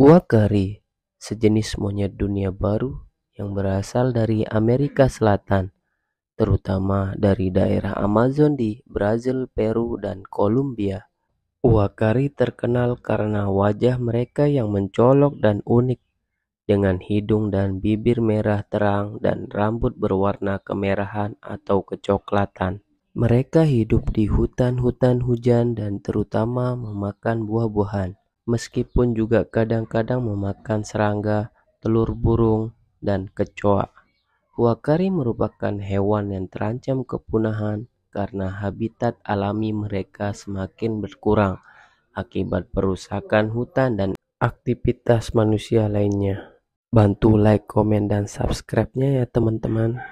Wakari sejenis monyet dunia baru yang berasal dari Amerika Selatan, terutama dari daerah Amazon di Brazil, Peru, dan Kolombia. Wakari terkenal karena wajah mereka yang mencolok dan unik dengan hidung dan bibir merah terang dan rambut berwarna kemerahan atau kecoklatan. Mereka hidup di hutan-hutan hujan dan terutama memakan buah-buahan meskipun juga kadang-kadang memakan serangga, telur burung, dan kecoa. Wakari merupakan hewan yang terancam kepunahan karena habitat alami mereka semakin berkurang akibat perusakan hutan dan aktivitas manusia lainnya. Bantu like, komen, dan subscribe-nya ya teman-teman.